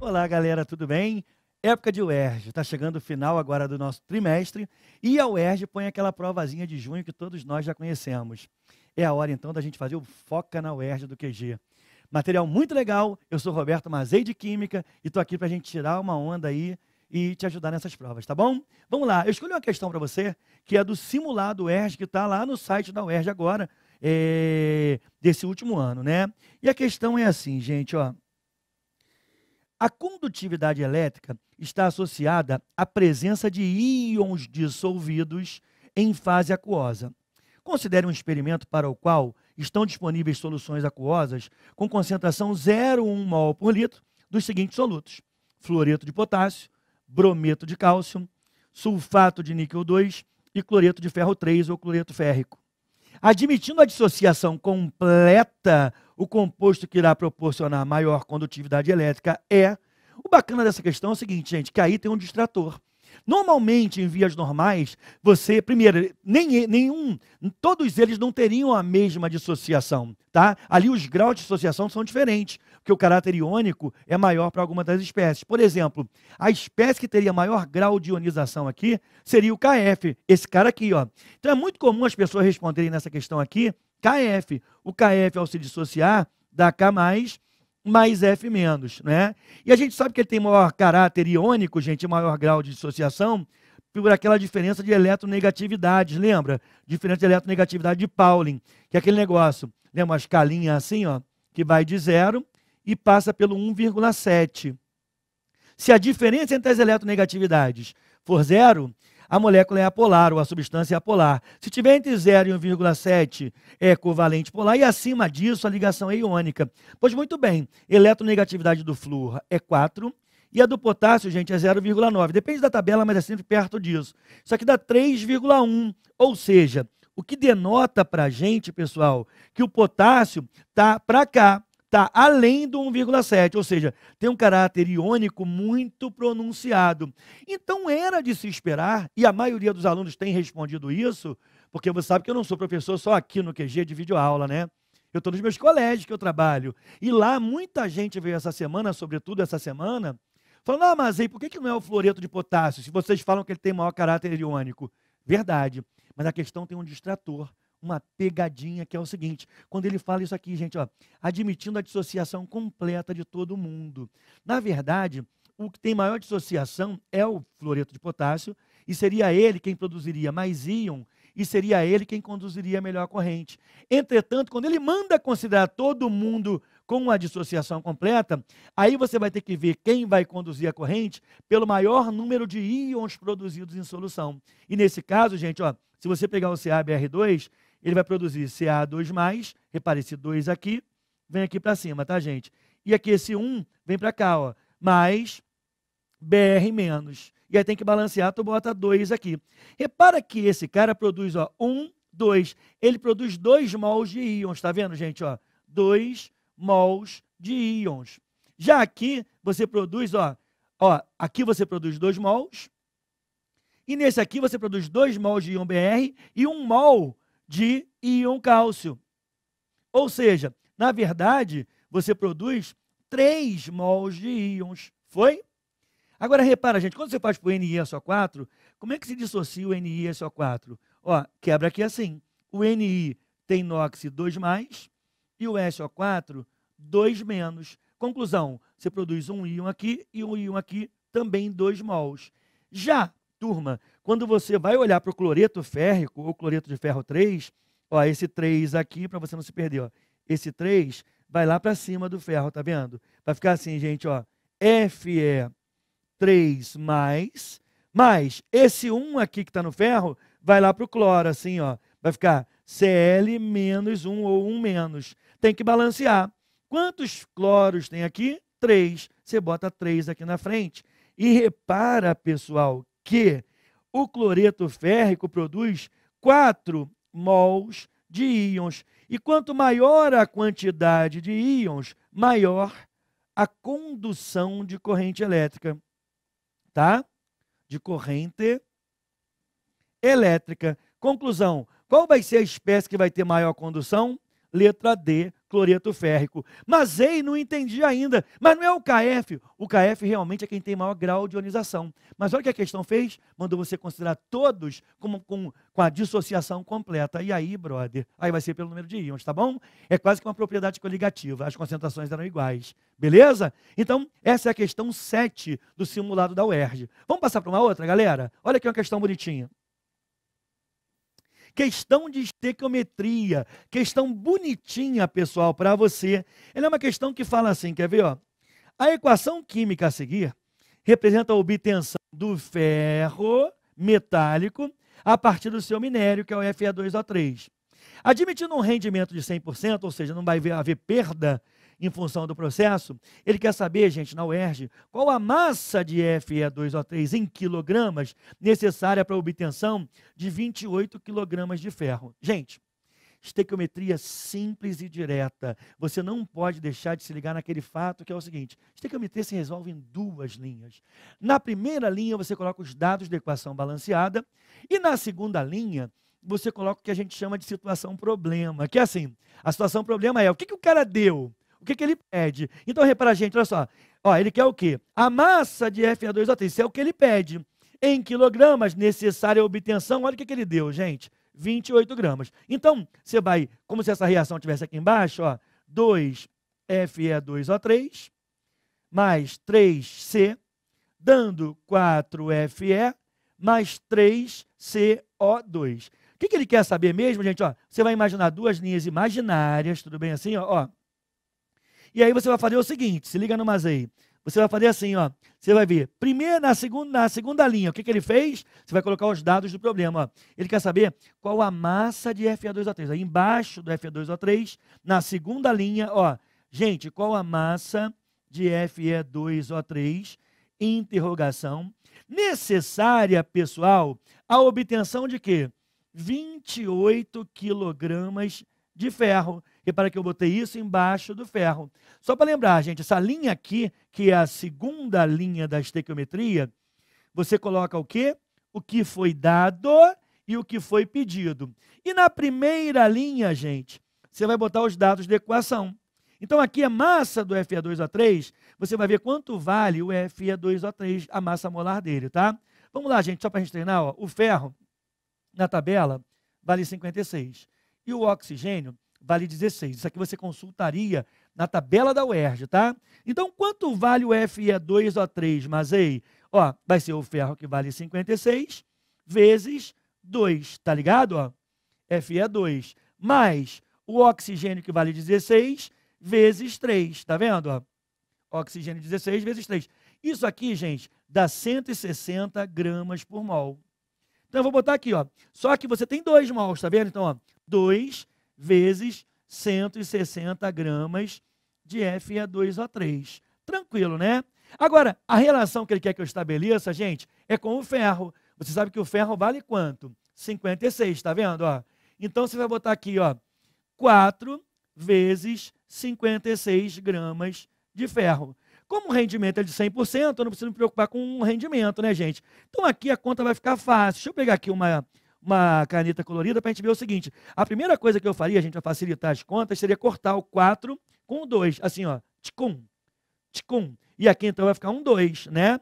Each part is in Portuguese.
Olá, galera, tudo bem? Época de UERJ, está chegando o final agora do nosso trimestre e a UERJ põe aquela provazinha de junho que todos nós já conhecemos. É a hora então da gente fazer o Foca na UERJ do QG. Material muito legal, eu sou Roberto Mazei de Química e estou aqui para a gente tirar uma onda aí e te ajudar nessas provas, tá bom? Vamos lá, eu escolhi uma questão para você que é do simulado UERJ que está lá no site da UERJ agora, é, desse último ano, né? E a questão é assim, gente, ó. A condutividade elétrica está associada à presença de íons dissolvidos em fase aquosa. Considere um experimento para o qual estão disponíveis soluções aquosas com concentração 0,1 mol por litro dos seguintes solutos: fluoreto de potássio, brometo de cálcio, sulfato de níquel 2 e cloreto de ferro 3 ou cloreto férrico. Admitindo a dissociação completa, o composto que irá proporcionar maior condutividade elétrica é. O bacana dessa questão é o seguinte, gente, que aí tem um distrator. Normalmente, em vias normais, você, primeiro, nem, nenhum, todos eles não teriam a mesma dissociação, tá? Ali os graus de dissociação são diferentes que o caráter iônico é maior para alguma das espécies. Por exemplo, a espécie que teria maior grau de ionização aqui seria o KF, esse cara aqui. Ó. Então é muito comum as pessoas responderem nessa questão aqui, KF. O KF, ao é se dissociar, dá K+, mais F menos, né? E a gente sabe que ele tem maior caráter iônico, gente, maior grau de dissociação, por aquela diferença de eletronegatividade, lembra? Diferença de eletronegatividade de Pauling, que é aquele negócio, lembra uma escalinha assim, ó, que vai de zero e passa pelo 1,7. Se a diferença entre as eletronegatividades for zero, a molécula é apolar, ou a substância é apolar. Se tiver entre 0 e 1,7, é covalente polar, e acima disso, a ligação é iônica. Pois muito bem, eletronegatividade do flúor é 4, e a do potássio, gente, é 0,9. Depende da tabela, mas é sempre perto disso. Isso aqui dá 3,1, ou seja, o que denota para a gente, pessoal, que o potássio está para cá está além do 1,7, ou seja, tem um caráter iônico muito pronunciado. Então era de se esperar, e a maioria dos alunos tem respondido isso, porque você sabe que eu não sou professor só aqui no QG de videoaula, né? Eu estou nos meus colégios que eu trabalho. E lá muita gente veio essa semana, sobretudo essa semana, falando: ah, mas aí por que, que não é o fluoreto de potássio? Se vocês falam que ele tem maior caráter iônico. Verdade. Mas a questão tem um distrator uma pegadinha que é o seguinte: quando ele fala isso aqui, gente, ó, admitindo a dissociação completa de todo mundo. Na verdade, o que tem maior dissociação é o fluoreto de potássio, e seria ele quem produziria mais íon, e seria ele quem conduziria a melhor corrente. Entretanto, quando ele manda considerar todo mundo com a dissociação completa, aí você vai ter que ver quem vai conduzir a corrente pelo maior número de íons produzidos em solução. E nesse caso, gente, ó, se você pegar o CaBr2, ele vai produzir ca 2 repare esse 2 aqui, vem aqui para cima, tá, gente? E aqui esse 1 vem para cá, ó, mais BR E aí tem que balancear, tu bota 2 aqui. Repara que esse cara produz, ó, 1, 2. Ele produz 2 mols de íons, tá vendo, gente, ó? 2 mols de íons. Já aqui você produz, ó, ó, aqui você produz 2 mols. E nesse aqui você produz 2 mols de íon BR e 1 um mol de íon cálcio. Ou seja, na verdade, você produz 3 mols de íons. Foi? Agora repara, gente, quando você faz para o NiSO4, como é que se dissocia o NiSO4? Ó, quebra aqui assim. O Ni tem NOX 2 e o SO4 2 menos. Conclusão, você produz um íon aqui e um íon aqui, também 2 mols. Já, turma, quando você vai olhar para o cloreto férrico ou cloreto de ferro 3, ó, esse 3 aqui, para você não se perder, ó, esse 3 vai lá para cima do ferro, tá vendo? Vai ficar assim, gente, ó, Fe 3 é mais, mais esse 1 aqui que está no ferro, vai lá para o cloro, assim, ó, vai ficar Cl 1 ou 1 menos. Tem que balancear. Quantos cloros tem aqui? 3. Você bota 3 aqui na frente. E repara, pessoal, que o cloreto férrico produz 4 mols de íons. E quanto maior a quantidade de íons, maior a condução de corrente elétrica. Tá? De corrente elétrica. Conclusão: qual vai ser a espécie que vai ter maior condução? Letra D, cloreto férrico. Mas ei, não entendi ainda. Mas não é o KF. O KF realmente é quem tem maior grau de ionização. Mas olha o que a questão fez: mandou você considerar todos como, com, com a dissociação completa. E aí, brother? Aí vai ser pelo número de íons, tá bom? É quase que uma propriedade coligativa. As concentrações eram iguais. Beleza? Então, essa é a questão 7 do simulado da UERJ. Vamos passar para uma outra, galera? Olha aqui uma questão bonitinha questão de estequiometria, questão bonitinha, pessoal, para você. Ela é uma questão que fala assim, quer ver? Ó? A equação química a seguir representa a obtenção do ferro metálico a partir do seu minério, que é o Fe2O3. Admitindo um rendimento de 100%, ou seja, não vai haver perda em função do processo. Ele quer saber, gente, na UERJ, qual a massa de Fe2O3 em quilogramas necessária para a obtenção de 28 quilogramas de ferro. Gente, estequiometria simples e direta. Você não pode deixar de se ligar naquele fato que é o seguinte: estequiometria se resolve em duas linhas. Na primeira linha, você coloca os dados da equação balanceada, e na segunda linha, você coloca o que a gente chama de situação problema, que é assim: a situação problema é o que, que o cara deu o que, que ele pede? Então, repara, gente, olha só. Ó, ele quer o quê? A massa de fe 2 o 3 isso é o que ele pede. Em quilogramas, necessária a obtenção, olha o que, que ele deu, gente. 28 gramas. Então, você vai, como se essa reação tivesse aqui embaixo, ó, 2Fe2O3 mais 3C, dando 4Fe mais 3CO2. O que, que ele quer saber mesmo, gente? Ó, você vai imaginar duas linhas imaginárias, tudo bem assim? Ó, ó e aí você vai fazer o seguinte, se liga no aí. Você vai fazer assim, ó. Você vai ver. Primeiro, na segunda, na segunda linha, o que, que ele fez? Você vai colocar os dados do problema. Ó. Ele quer saber qual a massa de fe 2 o 3 Aí embaixo do fe 2 o 3 na segunda linha, ó. Gente, qual a massa de FE2O3? Interrogação. Necessária, pessoal, a obtenção de quê? 28 quilogramas de de ferro e para que eu botei isso embaixo do ferro. Só para lembrar, gente, essa linha aqui, que é a segunda linha da estequiometria, você coloca o quê? O que foi dado e o que foi pedido. E na primeira linha, gente, você vai botar os dados de equação. Então aqui a massa do Fe2O3, você vai ver quanto vale o Fe2O3, a massa molar dele, tá? Vamos lá, gente, só para a gente treinar, ó, o ferro na tabela vale 56. E o oxigênio vale 16. Isso aqui você consultaria na tabela da UERJ, tá? Então, quanto vale o Fe2O3 mas aí Ó, vai ser o ferro que vale 56 vezes 2, tá ligado? Ó, Fe2 mais o oxigênio que vale 16 vezes 3, tá vendo? Ó, oxigênio 16 vezes 3. Isso aqui, gente, dá 160 gramas por mol. Então eu vou botar aqui, ó. Só que você tem dois mols, tá vendo? Então, ó, 2 vezes 160 gramas de Fe2O3. Tranquilo, né? Agora, a relação que ele quer que eu estabeleça, gente, é com o ferro. Você sabe que o ferro vale quanto? 56, tá vendo? Ó? Então você vai botar aqui, ó, 4 vezes 56 gramas de ferro. Como o rendimento é de 100%, eu não preciso me preocupar com o rendimento, né, gente? Então aqui a conta vai ficar fácil. Deixa eu pegar aqui uma, uma caneta colorida para a gente ver o seguinte. A primeira coisa que eu faria, a gente, para facilitar as contas, seria cortar o 4 com o 2. Assim, ó. Ticum, ticum. E aqui, então, vai ficar um 2, né?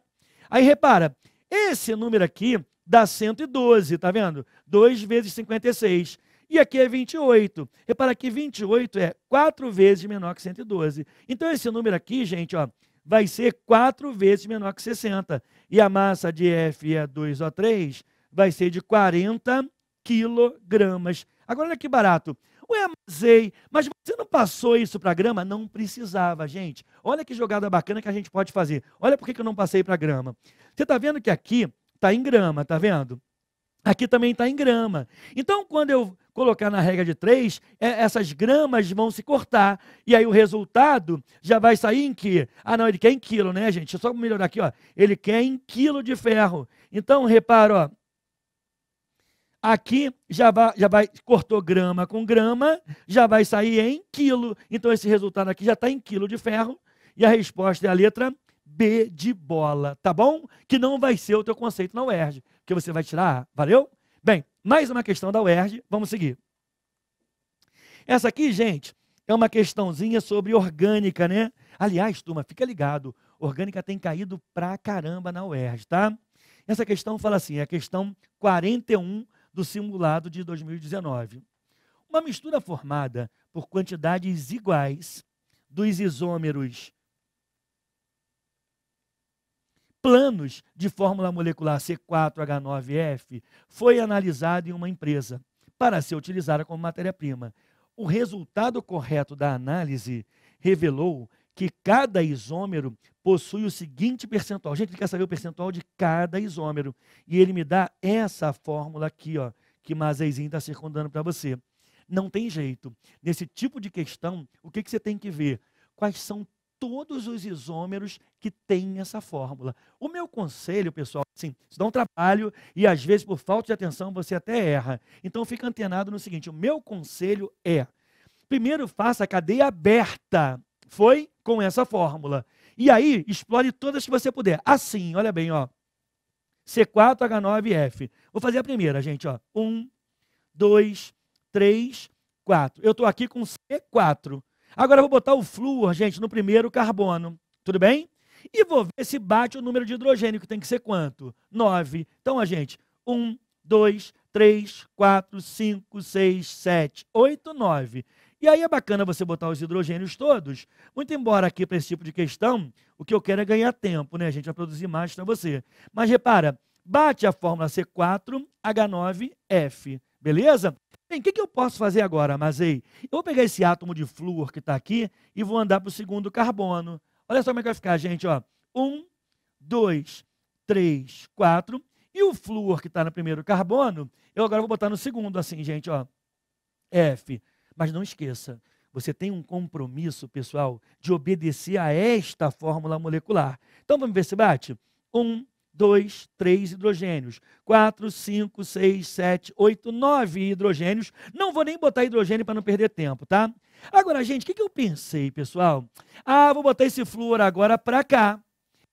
Aí, repara. Esse número aqui dá 112, tá vendo? 2 vezes 56. E aqui é 28. Repara que 28 é 4 vezes menor que 112. Então, esse número aqui, gente, ó, vai ser quatro vezes menor que 60. E a massa de Fe2O3 vai ser de 40 quilogramas. Agora olha que barato. Ué, amasei, mas você não passou isso para grama? Não precisava, gente. Olha que jogada bacana que a gente pode fazer. Olha por que eu não passei para grama. Você está vendo que aqui está em grama, está vendo? Aqui também está em grama. Então, quando eu colocar na regra de três, é, essas gramas vão se cortar. E aí o resultado já vai sair em que? Ah, não, ele quer em quilo, né, gente? Só para só melhorar aqui, ó. Ele quer em quilo de ferro. Então, repara, ó. Aqui já vai, já vai, cortou grama com grama, já vai sair em quilo. Então, esse resultado aqui já está em quilo de ferro. E a resposta é a letra B de bola, tá bom? Que não vai ser o teu conceito na UERJ que você vai tirar. Valeu? Bem, mais uma questão da UERJ. Vamos seguir. Essa aqui, gente, é uma questãozinha sobre orgânica, né? Aliás, turma, fica ligado. Orgânica tem caído pra caramba na UERJ, tá? Essa questão fala assim, é a questão 41 do simulado de 2019. Uma mistura formada por quantidades iguais dos isômeros planos de fórmula molecular C4H9F foi analisado em uma empresa para ser utilizada como matéria-prima. O resultado correto da análise revelou que cada isômero possui o seguinte percentual. A gente quer saber o percentual de cada isômero. E ele me dá essa fórmula aqui, ó, que Mazeizinho está circundando para você. Não tem jeito. Nesse tipo de questão, o que, que você tem que ver? Quais são todos os isômeros que têm essa fórmula. O meu conselho, pessoal, é assim, isso dá um trabalho e às vezes por falta de atenção você até erra. Então fica antenado no seguinte, o meu conselho é: primeiro faça a cadeia aberta. Foi com essa fórmula. E aí explore todas que você puder. Assim, olha bem, ó. C4H9F. Vou fazer a primeira, gente, ó. 1 2 3 4. Eu estou aqui com C4. Agora eu vou botar o flúor, gente, no primeiro carbono. Tudo bem? E vou ver se bate o número de hidrogênio, que tem que ser quanto? 9. Então, a gente, 1, 2, 3, 4, 5, 6, 7, 8, 9. E aí é bacana você botar os hidrogênios todos. Muito embora aqui para esse tipo de questão, o que eu quero é ganhar tempo, né? A gente vai produzir mais para você. Mas repara, bate a fórmula C4H9F, beleza? Bem, o que, que, eu posso fazer agora, Mazei? Eu vou pegar esse átomo de flúor que está aqui e vou andar para o segundo carbono. Olha só como é que vai ficar, gente. Ó. Um, dois, três, quatro. E o flúor que está no primeiro carbono, eu agora vou botar no segundo, assim, gente. Ó. F. Mas não esqueça, você tem um compromisso, pessoal, de obedecer a esta fórmula molecular. Então vamos ver se bate? Um, dois, três hidrogênios. Quatro, cinco, seis, sete, oito, nove hidrogênios. Não vou nem botar hidrogênio para não perder tempo, tá? Agora, gente, o que, que eu pensei, pessoal? Ah, vou botar esse flúor agora para cá.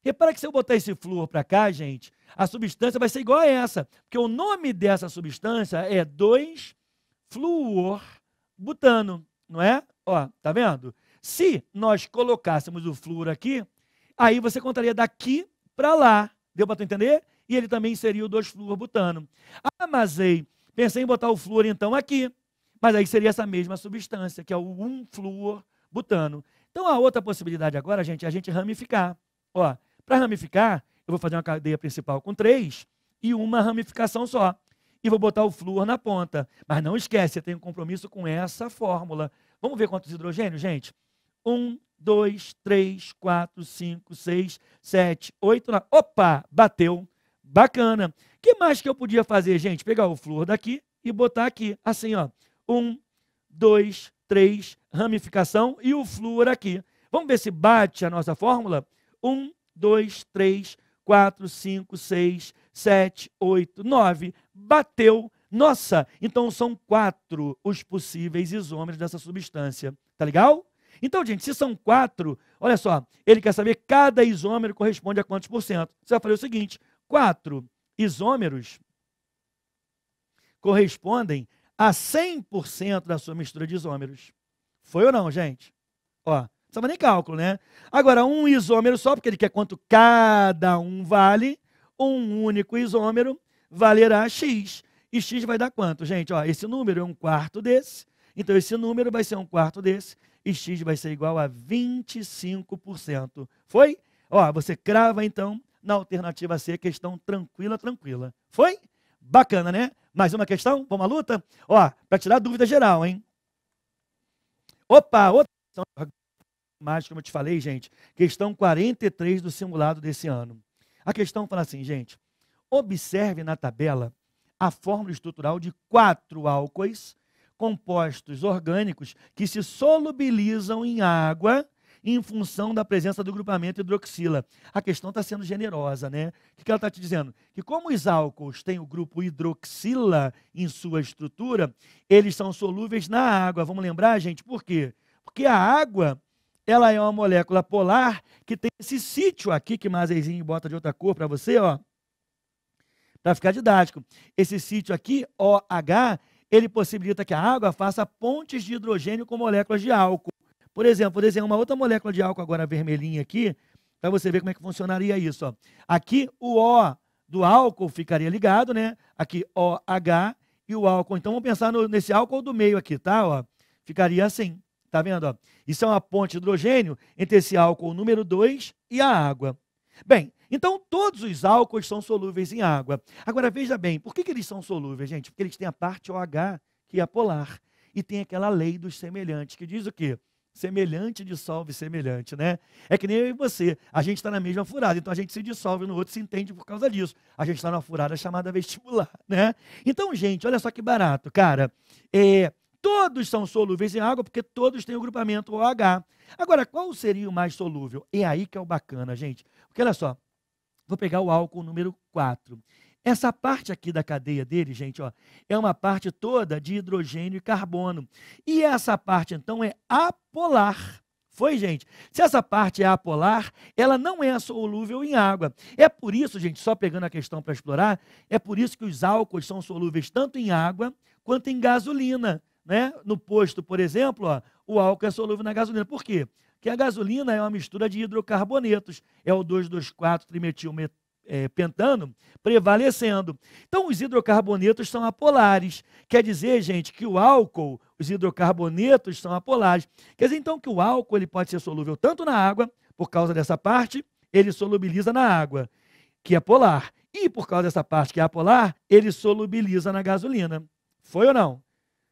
Repara que se eu botar esse flúor para cá, gente, a substância vai ser igual a essa. Porque o nome dessa substância é 2-fluorbutano, não é? Ó, tá vendo? Se nós colocássemos o flúor aqui, aí você contaria daqui para lá. Deu para tu entender? E ele também inseriu 2-fluorbutano. Amazei, Pensei em botar o flúor então aqui. Mas aí seria essa mesma substância, que é o 1-fluorbutano. Então a outra possibilidade agora, gente, é a gente ramificar. Ó, para ramificar, eu vou fazer uma cadeia principal com três e uma ramificação só. E vou botar o flúor na ponta. Mas não esquece, eu tenho um compromisso com essa fórmula. Vamos ver quantos hidrogênios, gente? Um, 2, 3, 4, 5, 6, 7, 8, 9. Opa, bateu. Bacana. O que mais que eu podia fazer, gente? Pegar o flor daqui e botar aqui. Assim, ó. 1, 2, 3, ramificação e o flúor aqui. Vamos ver se bate a nossa fórmula? 1, 2, 3, 4, 5, 6, 7, 8, 9. Bateu. Nossa, então são quatro os possíveis isômeros dessa substância. Tá legal? Então, gente, se são quatro, olha só, ele quer saber cada isômero corresponde a quantos por cento. Você vai fazer o seguinte: quatro isômeros correspondem a 100% da sua mistura de isômeros. Foi ou não, gente? Ó, não nem cálculo, né? Agora, um isômero só, porque ele quer quanto cada um vale, um único isômero valerá x. E x vai dar quanto, gente? Ó, esse número é um quarto desse, então esse número vai ser um quarto desse, e x vai ser igual a 25%. Foi? Ó, você crava então na alternativa C, questão tranquila, tranquila. Foi? Bacana, né? Mais uma questão? Vamos à luta? Ó, para tirar dúvida geral, hein? Opa, outra questão mais, como eu te falei, gente, questão 43 do simulado desse ano. A questão fala assim, gente, observe na tabela a fórmula estrutural de quatro álcoois compostos orgânicos que se solubilizam em água em função da presença do grupamento hidroxila. A questão está sendo generosa, né? O que ela está te dizendo? Que como os álcools têm o grupo hidroxila em sua estrutura, eles são solúveis na água. Vamos lembrar, gente, por quê? Porque a água ela é uma molécula polar que tem esse sítio aqui que Mazeizinho bota de outra cor para você, ó. Para ficar didático. Esse sítio aqui, OH, ele possibilita que a água faça pontes de hidrogênio com moléculas de álcool. Por exemplo, vou desenhar uma outra molécula de álcool agora vermelhinha aqui, para você ver como é que funcionaria isso. Ó. Aqui o O do álcool ficaria ligado, né? Aqui OH e o álcool. Então vamos pensar no, nesse álcool do meio aqui, tá? Ó, ficaria assim. Tá vendo? Ó? Isso é uma ponte de hidrogênio entre esse álcool número 2 e a água. Bem, então, todos os álcools são solúveis em água. Agora, veja bem, por que, que eles são solúveis, gente? Porque eles têm a parte OH, que é polar, e tem aquela lei dos semelhantes, que diz o quê? Semelhante dissolve semelhante, né? É que nem eu e você. A gente está na mesma furada, então a gente se dissolve no outro, se entende por causa disso. A gente está numa furada chamada vestibular, né? Então, gente, olha só que barato, cara. É, todos são solúveis em água porque todos têm o grupamento OH. Agora, qual seria o mais solúvel? É aí que é o bacana, gente. Porque olha só, Vou pegar o álcool número 4. Essa parte aqui da cadeia dele, gente, ó, é uma parte toda de hidrogênio e carbono. E essa parte, então, é apolar. Foi, gente? Se essa parte é apolar, ela não é solúvel em água. É por isso, gente, só pegando a questão para explorar, é por isso que os álcools são solúveis tanto em água quanto em gasolina. Né? No posto, por exemplo, ó, o álcool é solúvel na gasolina. Por quê? que a gasolina é uma mistura de hidrocarbonetos, é o 224 trimetil é, prevalecendo. Então, os hidrocarbonetos são apolares. Quer dizer, gente, que o álcool, os hidrocarbonetos são apolares. Quer dizer, então, que o álcool ele pode ser solúvel tanto na água, por causa dessa parte, ele solubiliza na água, que é polar. E por causa dessa parte que é apolar, ele solubiliza na gasolina. Foi ou não?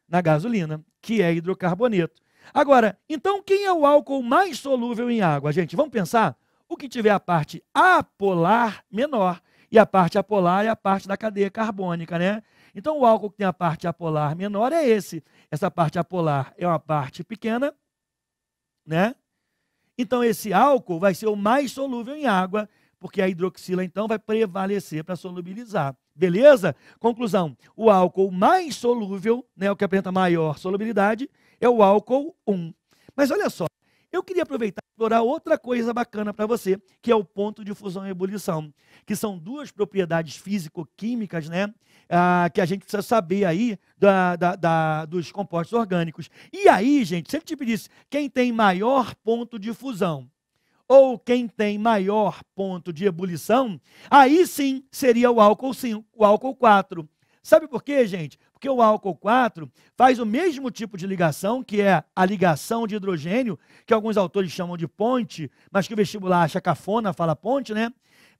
Na gasolina, que é hidrocarboneto. Agora, então quem é o álcool mais solúvel em água? Gente, vamos pensar? O que tiver a parte apolar menor. E a parte apolar é a parte da cadeia carbônica, né? Então o álcool que tem a parte apolar menor é esse. Essa parte apolar é uma parte pequena, né? Então esse álcool vai ser o mais solúvel em água, porque a hidroxila então vai prevalecer para solubilizar. Beleza? Conclusão: o álcool mais solúvel, né, o que apresenta maior solubilidade, é o álcool 1. Mas olha só, eu queria aproveitar e explorar outra coisa bacana para você, que é o ponto de fusão e ebulição, que são duas propriedades físico-químicas, né? Ah, que a gente precisa saber aí da, da, da, dos compostos orgânicos. E aí, gente, se ele te pedisse quem tem maior ponto de fusão ou quem tem maior ponto de ebulição, aí sim seria o álcool 5, o álcool 4. Sabe por quê, gente? Porque o álcool 4 faz o mesmo tipo de ligação, que é a ligação de hidrogênio, que alguns autores chamam de ponte, mas que o vestibular acha cafona, fala ponte, né?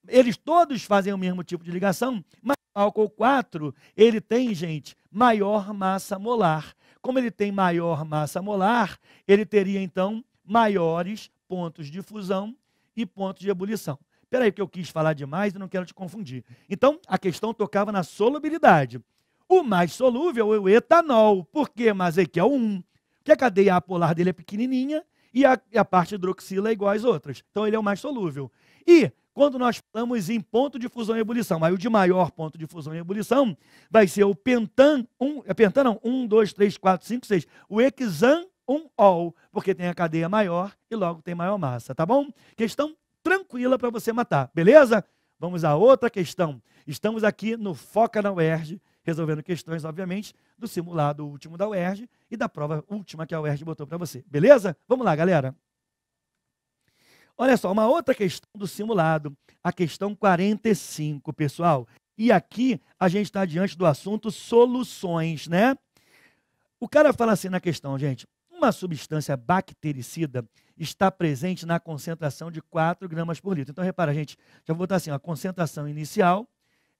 Eles todos fazem o mesmo tipo de ligação, mas o álcool 4, ele tem, gente, maior massa molar. Como ele tem maior massa molar, ele teria então maiores pontos de fusão e pontos de ebulição. Espera aí, que eu quis falar demais e não quero te confundir. Então, a questão tocava na solubilidade. O mais solúvel é o etanol. Por quê? Mas aqui é o 1. Porque a cadeia apolar dele é pequenininha e a, e a parte hidroxila é igual às outras. Então ele é o mais solúvel. E quando nós falamos em ponto de fusão e ebulição, aí o de maior ponto de fusão e ebulição vai ser o pentan, um, é pentan não, 1, 2, 3, 4, 5, 6, o hexan 1 ol, porque tem a cadeia maior e logo tem maior massa, tá bom? Questão tranquila para você matar, beleza? Vamos a outra questão. Estamos aqui no Foca na UERJ, resolvendo questões, obviamente, do simulado último da UERJ e da prova última que a UERJ botou para você. Beleza? Vamos lá, galera. Olha só, uma outra questão do simulado, a questão 45, pessoal. E aqui a gente está diante do assunto soluções, né? O cara fala assim na questão, gente: uma substância bactericida está presente na concentração de 4 gramas por litro. Então, repara, gente, já vou botar assim: a concentração inicial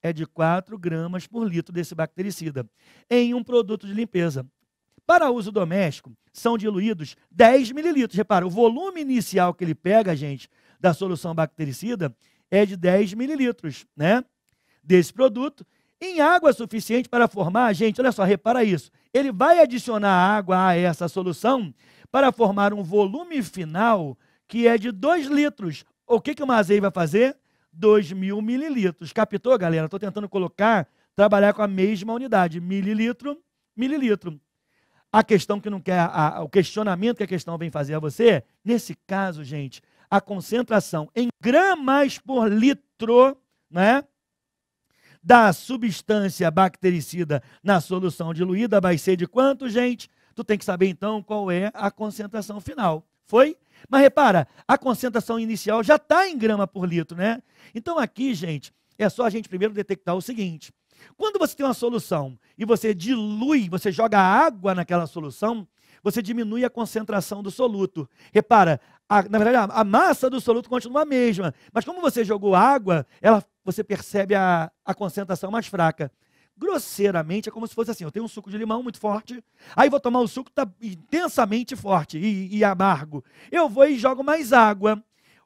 é de 4 gramas por litro desse bactericida em um produto de limpeza. Para uso doméstico, são diluídos 10 mililitros. Repara, o volume inicial que ele pega, gente, da solução bactericida é de 10 mililitros, né? Desse produto, em água suficiente para formar, gente, olha só, repara isso. Ele vai adicionar água a essa solução para formar um volume final que é de 2 litros. O que, que o Mazei vai fazer? 2.000 mililitros. Captou, galera? Estou tentando colocar, trabalhar com a mesma unidade, mililitro, mililitro. A questão que não quer, a, o questionamento que a questão vem fazer a você, nesse caso, gente, a concentração em gramas por litro, né? Da substância bactericida na solução diluída vai ser de quanto, gente? Tu tem que saber então qual é a concentração final. Foi? Mas repara, a concentração inicial já está em grama por litro, né? Então aqui, gente, é só a gente primeiro detectar o seguinte: quando você tem uma solução e você dilui, você joga água naquela solução, você diminui a concentração do soluto. Repara, a, na verdade, a, massa do soluto continua a mesma, mas como você jogou água, ela, você percebe a, a concentração mais fraca grosseiramente, é como se fosse assim: eu tenho um suco de limão muito forte, aí vou tomar um suco que está intensamente forte e, e amargo. Eu vou e jogo mais água.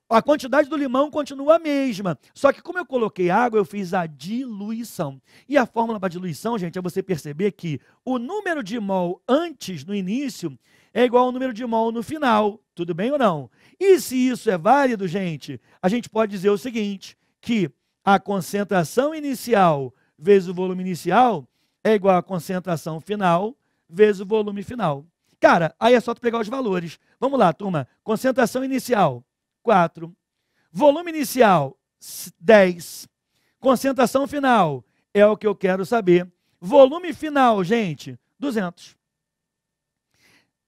A quantidade do limão continua a mesma, só que como eu coloquei água, eu fiz a diluição. E a fórmula para diluição, gente, é você perceber que o número de mol antes, no início, é igual ao número de mol no final. Tudo bem ou não? E se isso é válido, gente, a gente pode dizer o seguinte, que a concentração inicial vezes o volume inicial é igual à concentração final vezes o volume final. Cara, aí é só tu pegar os valores. Vamos lá, turma. Concentração inicial, 4. Volume inicial, 10. Concentração final, é o que eu quero saber. Volume final, gente, 200.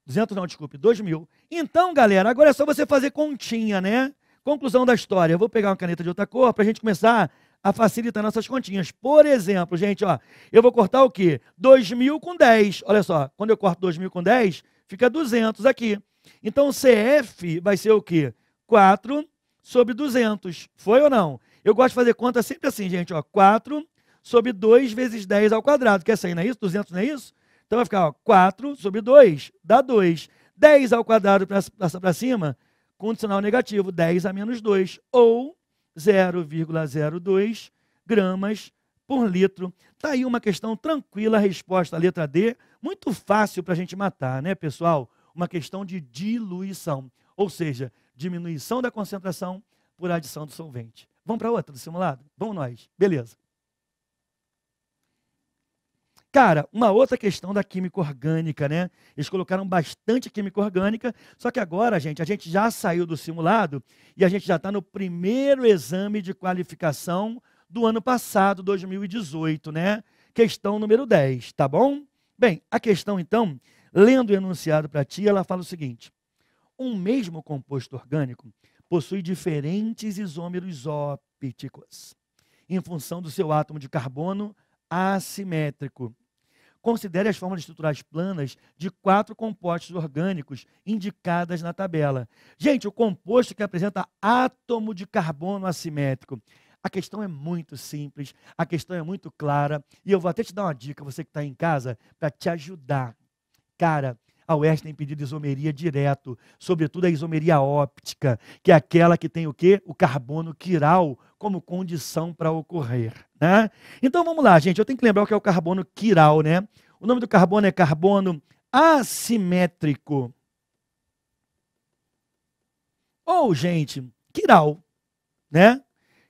200 não, desculpe, 2.000. mil. Então, galera, agora é só você fazer continha, né? Conclusão da história. Eu vou pegar uma caneta de outra cor para a gente começar a facilitar nossas continhas. Por exemplo, gente, ó, eu vou cortar o quê? 2.000 com 10. Olha só, quando eu corto 2.000 com 10, fica 200 aqui. Então, CF vai ser o quê? 4 sobre 200. Foi ou não? Eu gosto de fazer conta sempre assim, gente. Ó, 4 sobre 2 vezes 10 ao quadrado. Quer sair, não é isso? 200 não é isso? Então vai ficar ó, 4 sobre 2 dá 2. 10 ao quadrado passa para cima, condicional negativo, 10 a menos 2. Ou 0,02 gramas por litro. Está aí uma questão tranquila, a resposta, a letra D, muito fácil para a gente matar, né, pessoal? Uma questão de diluição, ou seja, diminuição da concentração por adição do solvente. Vamos para outra do simulado? Vamos nós. Beleza. Cara, uma outra questão da química orgânica, né? Eles colocaram bastante química orgânica, só que agora, gente, a gente já saiu do simulado e a gente já está no primeiro exame de qualificação do ano passado, 2018, né? Questão número 10, tá bom? Bem, a questão, então, lendo o enunciado para ti, ela fala o seguinte: um mesmo composto orgânico possui diferentes isômeros ópticos em função do seu átomo de carbono assimétrico. Considere as formas estruturais planas de quatro compostos orgânicos indicadas na tabela. Gente, o composto que apresenta átomo de carbono assimétrico. A questão é muito simples, a questão é muito clara, e eu vou até te dar uma dica, você que está em casa, para te ajudar. Cara, a UERJ tem pedido isomeria direto, sobretudo a isomeria óptica, que é aquela que tem o quê? O carbono quiral como condição para ocorrer. Né? Então vamos lá, gente. Eu tenho que lembrar o que é o carbono quiral, né? O nome do carbono é carbono assimétrico. Ou, gente, quiral, né?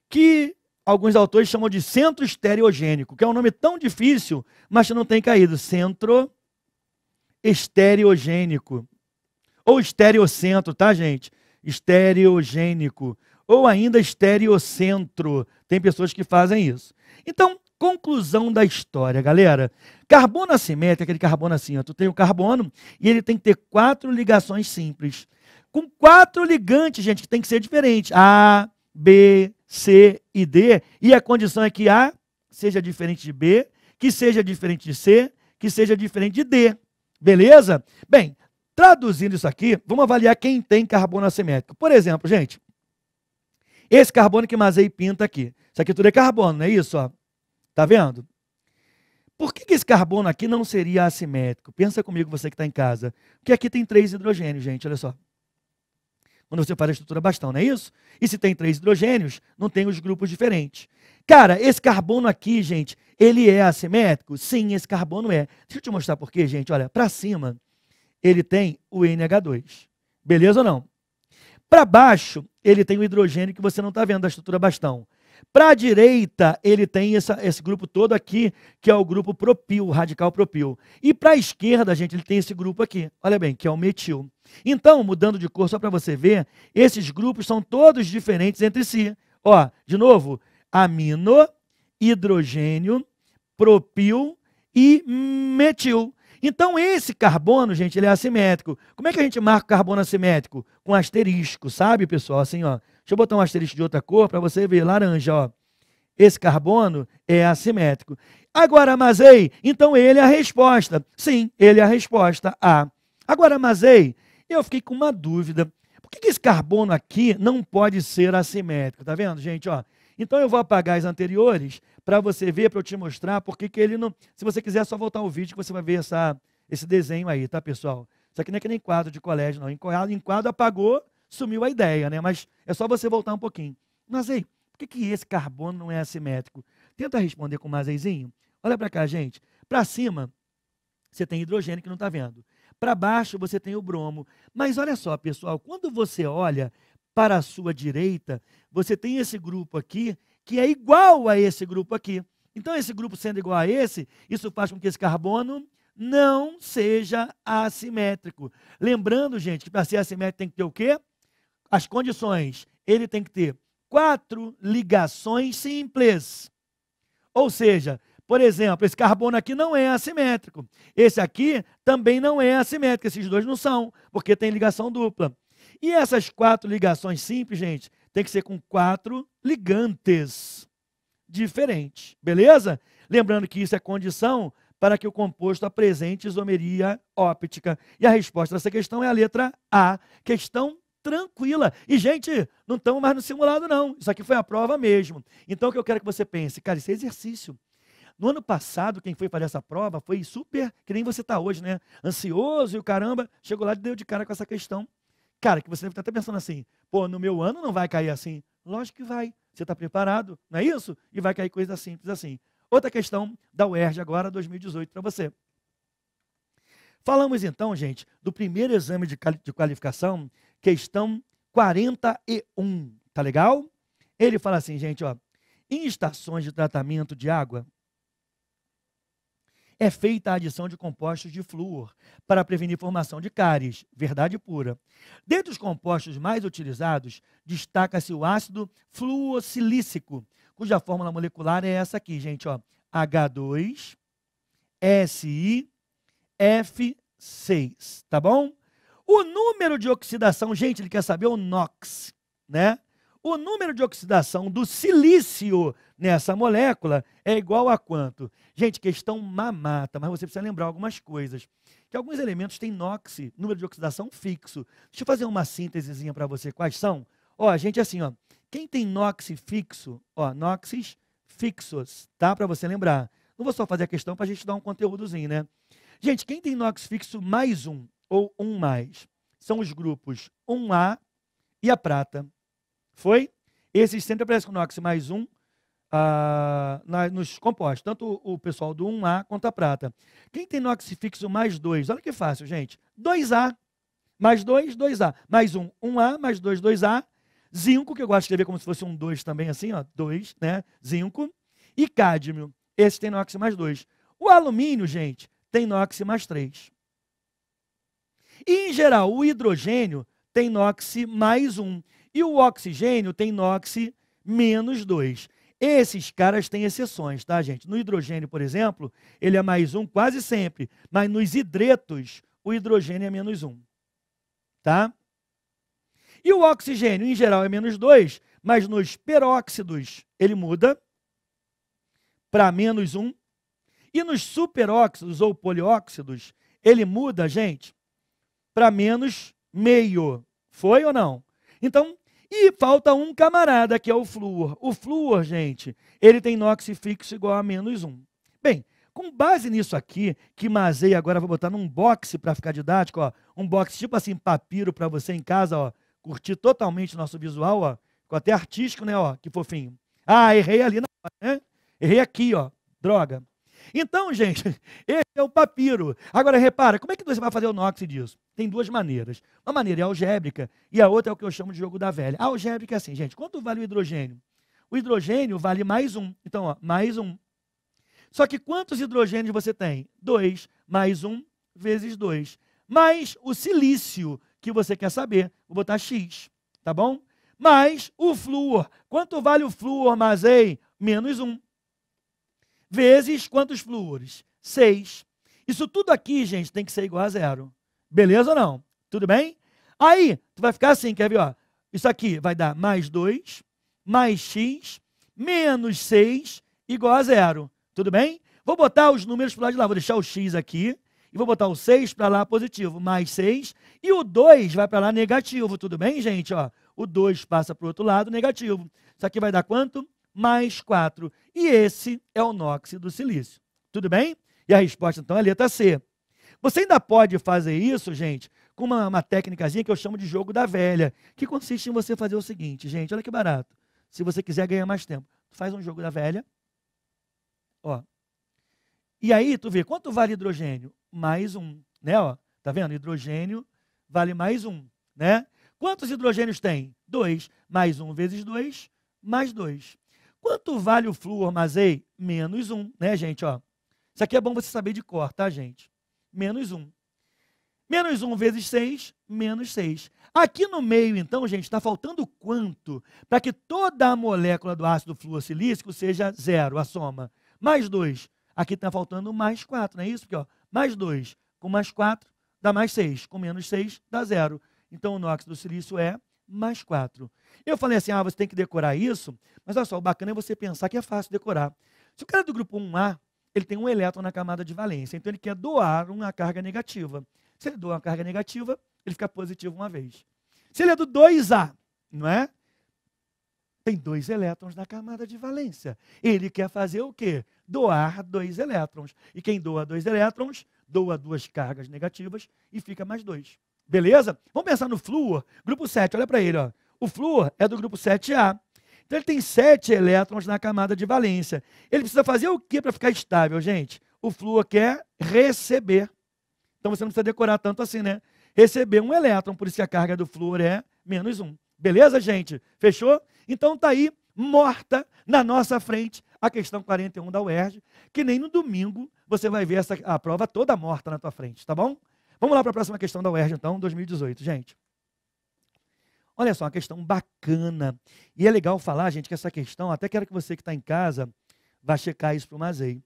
Que alguns autores chamam de centro estereogênico, que é um nome tão difícil, mas que não tem caído. Centro estereogênico. Ou estereocentro, tá, gente? Estereogênico ou ainda estereocentro. Tem pessoas que fazem isso. Então, conclusão da história, galera. Carbono assimétrico aquele carbono assim, ó, tu tem o carbono e ele tem que ter quatro ligações simples. Com quatro ligantes, gente, que tem que ser diferente. A, B, C e D. E a condição é que A seja diferente de B, que seja diferente de C, que seja diferente de D. Beleza? Bem, traduzindo isso aqui, vamos avaliar quem tem carbono assimétrico. Por exemplo, gente, esse carbono que Mazei pinta aqui. Isso aqui tudo é carbono, não é isso? Ó? Tá vendo? Por que, que esse carbono aqui não seria assimétrico? Pensa comigo, você que está em casa. Porque aqui tem três hidrogênios, gente, olha só. Quando você faz a estrutura bastão, não é isso? E se tem três hidrogênios, não tem os grupos diferentes. Cara, esse carbono aqui, gente, ele é assimétrico? Sim, esse carbono é. Deixa eu te mostrar por quê, gente. Olha, para cima, ele tem o NH2. Beleza ou não? Para baixo, ele tem o hidrogênio que você não está vendo da estrutura bastão. Para a direita, ele tem essa, esse grupo todo aqui, que é o grupo propil, radical propil. E para a esquerda, gente, ele tem esse grupo aqui, olha bem, que é o metil. Então, mudando de cor só para você ver, esses grupos são todos diferentes entre si. Ó, de novo, amino, hidrogênio, propil e metil. Então esse carbono, gente, ele é assimétrico. Como é que a gente marca o carbono assimétrico? Com asterisco, sabe, pessoal? Assim, ó. Deixa eu botar um asterisco de outra cor para você ver, laranja, ó. Esse carbono é assimétrico. Agora, Mazei, então ele é a resposta. Sim, ele é a resposta A. Agora, Mazei, eu fiquei com uma dúvida. Por que, que esse carbono aqui não pode ser assimétrico? Tá vendo, gente, ó? Então eu vou apagar as anteriores para você ver, para eu te mostrar, porque que ele não. Se você quiser, é só voltar o vídeo que você vai ver essa, esse desenho aí, tá, pessoal? Isso aqui não é que nem quadro de colégio, não. Em quadro, apagou, sumiu a ideia, né? Mas é só você voltar um pouquinho. Mas aí, por que, que esse carbono não é assimétrico? Tenta responder com mais azeizinho. Olha para cá, gente. Para cima, você tem hidrogênio que não está vendo. Para baixo, você tem o bromo. Mas olha só, pessoal, quando você olha para a sua direita, você tem esse grupo aqui que é igual a esse grupo aqui. Então, esse grupo sendo igual a esse, isso faz com que esse carbono não seja assimétrico. Lembrando, gente, que para ser assimétrico tem que ter o quê? As condições. Ele tem que ter quatro ligações simples. Ou seja, por exemplo, esse carbono aqui não é assimétrico. Esse aqui também não é assimétrico. Esses dois não são, porque tem ligação dupla. E essas quatro ligações simples, gente, tem que ser com quatro ligantes diferente, beleza? Lembrando que isso é condição para que o composto apresente isomeria óptica. E a resposta dessa questão é a letra A, questão tranquila. E, gente, não estamos mais no simulado, não. Isso aqui foi a prova mesmo. Então, o que eu quero que você pense? Cara, isso é exercício. No ano passado, quem foi fazer essa prova foi super, que nem você está hoje, né? Ansioso e o caramba, chegou lá e deu de cara com essa questão. Cara, que você deve estar até pensando assim, pô, no meu ano não vai cair assim. Lógico que vai. Você está preparado, não é isso? E vai cair coisa simples assim. Outra questão da UERJ agora, 2018, para você. Falamos então, gente, do primeiro exame de, qualificação, questão 41, tá legal? Ele fala assim, gente, ó, em estações de tratamento de água, é feita a adição de compostos de flúor para prevenir formação de cáries, verdade pura. Dentre os compostos mais utilizados, destaca-se o ácido fluosilícico, cuja fórmula molecular é essa aqui, gente, ó, H2SiF6, tá bom? O número de oxidação, gente, ele quer saber o NOx, né? O número de oxidação do silício nessa molécula é igual a quanto? Gente, questão mamata, mas você precisa lembrar algumas coisas. Que alguns elementos têm NOx, número de oxidação fixo. Deixa eu fazer uma síntesezinha para você. Quais são? Ó, gente, assim, ó. Quem tem NOx fixo, ó, NOxs fixos, tá? Para você lembrar. Não vou só fazer a questão para a gente dar um conteúdozinho, né? Gente, quem tem NOx fixo mais um ou um mais são os grupos 1A e a prata. Foi? Esses sempre aparecem com NOx mais um ah, na, nos compostos, tanto o pessoal do 1A quanto a prata. Quem tem NOx fixo mais 2, olha que fácil, gente. 2A mais 2, 2A. Mais 1, 1A, mais 2, 2A. Zinco, que eu gosto de escrever como se fosse um 2 também, assim, ó. 2, né? Zinco. E cádmio. Esse tem NOx mais 2. O alumínio, gente, tem NOx mais 3. E, em geral, o hidrogênio tem NOx mais 1. E o oxigênio tem NOx menos 2. Esses caras têm exceções, tá, gente? No hidrogênio, por exemplo, ele é mais um quase sempre, mas nos hidretos, o hidrogênio é menos um, tá? E o oxigênio, em geral, é menos dois, mas nos peróxidos ele muda para menos um. E nos superóxidos ou polióxidos, ele muda, gente, para menos meio. Foi ou não? Então, e falta um camarada, que é o flúor. O flúor, gente, ele tem inox fixo igual a menos 1. Bem, com base nisso aqui, que masei agora, vou botar num box para ficar didático, ó, um box tipo assim, papiro para você em casa, ó, curtir totalmente nosso visual, ó, ficou até artístico, né, ó, que fofinho. Ah, errei ali na hora, né? Errei aqui, ó, droga. Então, gente, esse é o papiro. Agora, repara, como é que você vai fazer o NOX disso? Tem duas maneiras. Uma maneira é algébrica e a outra é o que eu chamo de jogo da velha. A algébrica é assim, gente, quanto vale o hidrogênio? O hidrogênio vale mais um. Então, ó, mais um. Só que quantos hidrogênios você tem? Dois, mais um, vezes dois. Mais o silício, que você quer saber, vou botar X, tá bom? Mais o flúor. Quanto vale o flúor, Mazei? Menos um vezes quantos flúores? 6. Isso tudo aqui, gente, tem que ser igual a zero. Beleza ou não? Tudo bem? Aí, tu vai ficar assim, quer ver? Ó, isso aqui vai dar mais 2, mais x, menos 6, igual a zero. Tudo bem? Vou botar os números para lá de lá. Vou deixar o x aqui e vou botar o 6 para lá positivo, mais 6. E o 2 vai para lá negativo, tudo bem, gente? Ó, o 2 passa para o outro lado negativo. Isso aqui vai dar quanto? mais 4. E esse é o nóxido do silício. Tudo bem? E a resposta, então, é a letra C. Você ainda pode fazer isso, gente, com uma, uma técnicazinha que eu chamo de jogo da velha, que consiste em você fazer o seguinte, gente, olha que barato. Se você quiser ganhar mais tempo, faz um jogo da velha, ó. E aí tu vê quanto vale hidrogênio? Mais um, né? Ó, tá vendo? Hidrogênio vale mais um, né? Quantos hidrogênios tem? Dois. Mais um vezes dois, mais dois. Quanto vale o flúor, Mazei? Menos um, né, gente? Ó, isso aqui é bom você saber de cor, tá, gente? Menos um. Menos 1 vezes 6, menos 6. Aqui no meio, então, gente, está faltando quanto para que toda a molécula do ácido flúor silícico seja zero, a soma? Mais 2. Aqui está faltando mais 4, não é isso? Porque, ó, mais 2 com mais 4 dá mais 6. Com menos 6 dá zero. Então, o nóxido silício é mais quatro. Eu falei assim, ah, você tem que decorar isso, mas olha só, o bacana é você pensar que é fácil decorar. Se o cara é do grupo 1A, ele tem um elétron na camada de valência, então ele quer doar uma carga negativa. Se ele doa uma carga negativa, ele fica positivo uma vez. Se ele é do 2A, não é? Tem dois elétrons na camada de valência. Ele quer fazer o quê? Doar dois elétrons. E quem doa dois elétrons, doa duas cargas negativas e fica mais dois. Beleza? Vamos pensar no flúor, grupo 7, olha para ele. Ó. O flúor é do grupo 7A. Então ele tem 7 elétrons na camada de valência. Ele precisa fazer o que para ficar estável, gente? O flúor quer receber. Então você não precisa decorar tanto assim, né? Receber um elétron, por isso que a carga do flúor é menos 1. Beleza, gente? Fechou? Então tá aí, morta na nossa frente, a questão 41 da UERJ, que nem no domingo você vai ver essa, a prova toda morta na tua frente, tá bom? Vamos lá para a próxima questão da UERJ, então, 2018, gente. Olha só, uma questão bacana. E é legal falar, gente, que essa questão, até quero que você que está em casa vá checar isso para o Mazei.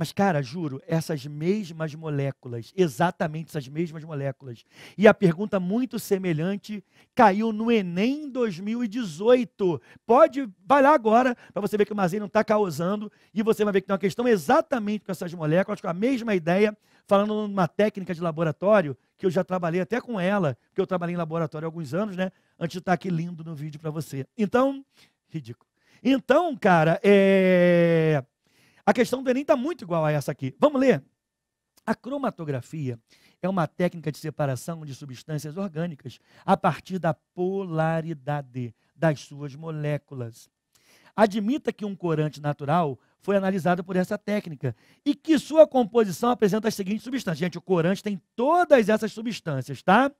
Mas, cara, juro, essas mesmas moléculas, exatamente essas mesmas moléculas, e a pergunta muito semelhante caiu no Enem 2018. Pode, vai lá agora para você ver que o Mazinho não está causando e você vai ver que tem uma questão exatamente com essas moléculas, com a mesma ideia, falando numa técnica de laboratório, que eu já trabalhei até com ela, porque eu trabalhei em laboratório há alguns anos, né? Antes de estar tá aqui lindo no vídeo para você. Então, ridículo. Então, cara, é a questão do Enem está muito igual a essa aqui. Vamos ler? A cromatografia é uma técnica de separação de substâncias orgânicas a partir da polaridade das suas moléculas. Admita que um corante natural foi analisado por essa técnica e que sua composição apresenta as seguintes substâncias. Gente, o corante tem todas essas substâncias, tá?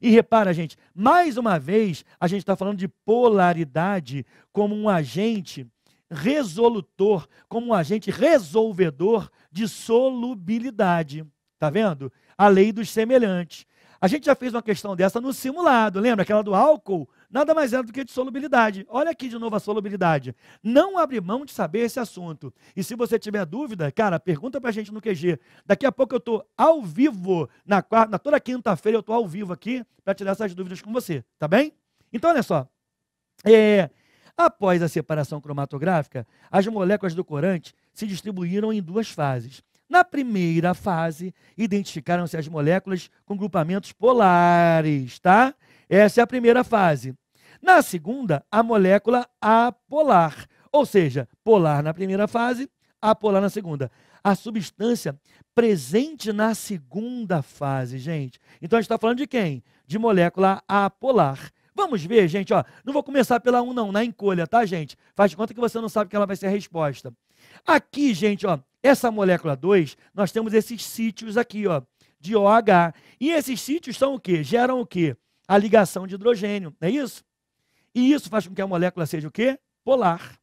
E repara, gente, mais uma vez, a gente está falando de polaridade como um agente resolutor, como um agente resolvedor de solubilidade. Tá vendo? A lei dos semelhantes. A gente já fez uma questão dessa no simulado, lembra? Aquela do álcool, nada mais era é do que de solubilidade. Olha aqui de novo a solubilidade. Não abre mão de saber esse assunto. E se você tiver dúvida, cara, pergunta pra gente no QG. Daqui a pouco eu tô ao vivo, na, quarta, na toda quinta-feira eu tô ao vivo aqui para tirar essas dúvidas com você, tá bem? Então, olha só. É, Após a separação cromatográfica, as moléculas do corante se distribuíram em duas fases. Na primeira fase, identificaram-se as moléculas com grupamentos polares, tá? Essa é a primeira fase. Na segunda, a molécula apolar, ou seja, polar na primeira fase, apolar na segunda. A substância presente na segunda fase, gente. Então a gente está falando de quem? De molécula apolar. Vamos ver, gente, ó. Não vou começar pela 1, não, na encolha, tá, gente? Faz de conta que você não sabe que ela vai ser a resposta. Aqui, gente, ó, essa molécula 2, nós temos esses sítios aqui, ó, de OH. E esses sítios são o quê? Geram o quê? A ligação de hidrogênio, não é isso? E isso faz com que a molécula seja o quê? Polar.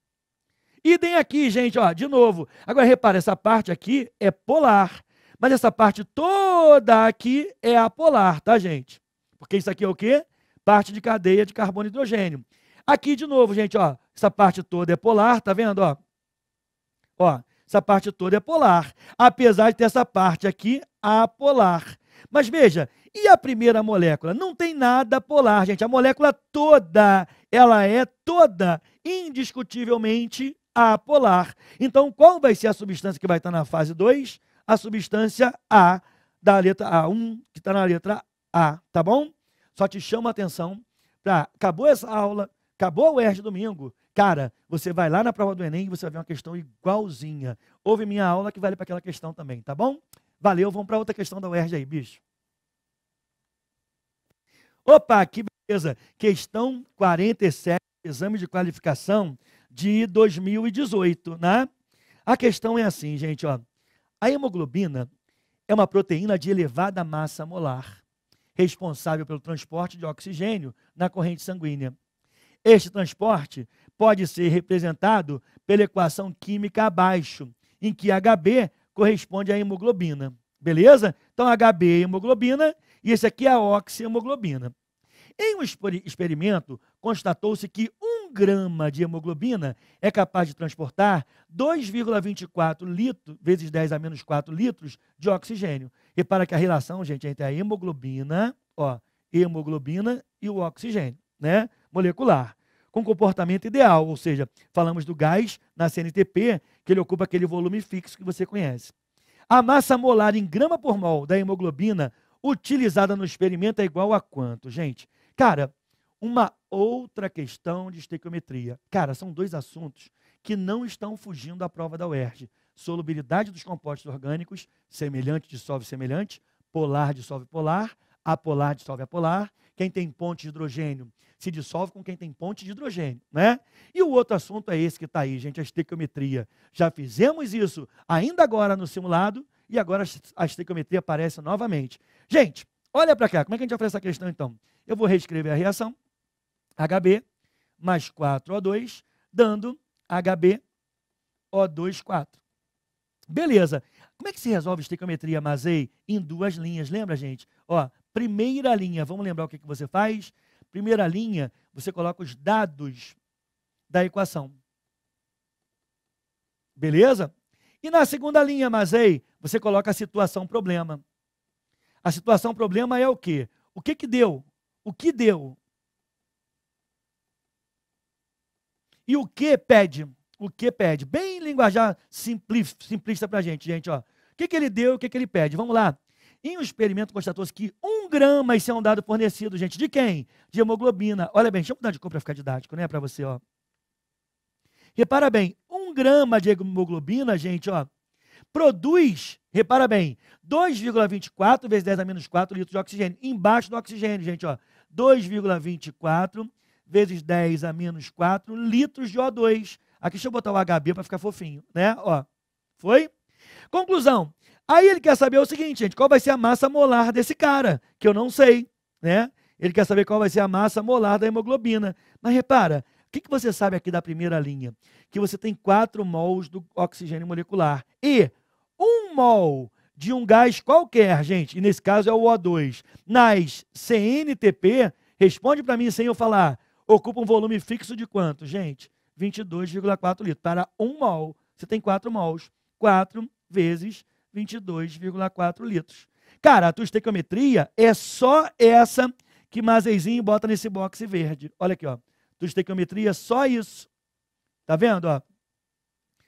Idem aqui, gente, ó, de novo. Agora repara, essa parte aqui é polar. Mas essa parte toda aqui é apolar, tá, gente? Porque isso aqui é o quê? parte de cadeia de carbono e hidrogênio. Aqui de novo, gente, ó, essa parte toda é polar, tá vendo, ó? Ó, essa parte toda é polar, apesar de ter essa parte aqui apolar. Mas veja, e a primeira molécula? Não tem nada polar, gente. A molécula toda, ela é toda indiscutivelmente apolar. Então, qual vai ser a substância que vai estar na fase 2? A substância A da letra A1, que está na letra A, tá bom? Só te chamo a atenção para acabou essa aula, acabou a ERJ domingo, cara, você vai lá na prova do Enem e você vai ver uma questão igualzinha. Houve minha aula que vale para aquela questão também, tá bom? Valeu, vamos para outra questão da UERJ aí, bicho. Opa, que beleza. Questão 47, exame de qualificação de 2018, né? A questão é assim, gente, ó. A hemoglobina é uma proteína de elevada massa molar responsável pelo transporte de oxigênio na corrente sanguínea. Este transporte pode ser representado pela equação química abaixo, em que HB corresponde à hemoglobina. Beleza? Então, HB é hemoglobina e esse aqui é a oxihemoglobina. Em um experimento, constatou-se que um um grama de hemoglobina é capaz de transportar 2,24 litros, vezes 10 a menos 4 litros, de oxigênio. E para que a relação, gente, entre a hemoglobina, ó, hemoglobina e o oxigênio, né? Molecular. Com comportamento ideal, ou seja, falamos do gás na CNTP, que ele ocupa aquele volume fixo que você conhece. A massa molar em grama por mol da hemoglobina utilizada no experimento é igual a quanto, gente? Cara, uma outra questão de estequiometria. Cara, são dois assuntos que não estão fugindo da prova da UERJ. Solubilidade dos compostos orgânicos, semelhante dissolve semelhante, polar dissolve polar, apolar dissolve apolar. Quem tem ponte de hidrogênio se dissolve com quem tem ponte de hidrogênio, né? E o outro assunto é esse que está aí, gente, a estequiometria. Já fizemos isso ainda agora no simulado e agora a estequiometria aparece novamente. Gente, olha para cá, como é que a gente vai fazer essa questão então? Eu vou reescrever a reação, HB mais 4O2, dando HbO2,4. Beleza. Como é que se resolve estequiometria Mazei em duas linhas? Lembra, gente? Ó, primeira linha, vamos lembrar o que, que você faz? Primeira linha, você coloca os dados da equação. Beleza? E na segunda linha, Mazei, você coloca a situação problema. A situação problema é o quê? O que que deu? O que deu? E o que pede? O que pede? Bem linguajar simplista para a gente, gente. Ó. O que, que ele deu o que, que ele pede? Vamos lá. Em um experimento constatou-se que um grama, esse é um dado fornecido, gente, de quem? De hemoglobina. Olha bem, deixa eu mudar de cor para ficar didático, né, para você, ó. Repara bem, um grama de hemoglobina, gente, ó, produz, repara bem, 2,24 vezes 10 a menos 4 litros de oxigênio, embaixo do oxigênio, gente, ó, 2,24 vezes 10 a menos 4 litros de O2. Aqui deixa eu botar o HB para ficar fofinho, né? Ó, foi? Conclusão. Aí ele quer saber o seguinte, gente, qual vai ser a massa molar desse cara, que eu não sei, né? Ele quer saber qual vai ser a massa molar da hemoglobina. Mas repara, o que, que você sabe aqui da primeira linha? Que você tem 4 mols do oxigênio molecular e 1 mol de um gás qualquer, gente, e nesse caso é o O2, nas CNTP, responde para mim sem eu falar, ocupa um volume fixo de quanto, gente? 22,4 litros. Para um mol, você tem 4 mols. 4 vezes 22,4 litros. Cara, a tua estequiometria é só essa que Mazeizinho bota nesse box verde. Olha aqui, ó. Tua estequiometria é só isso. Tá vendo, ó?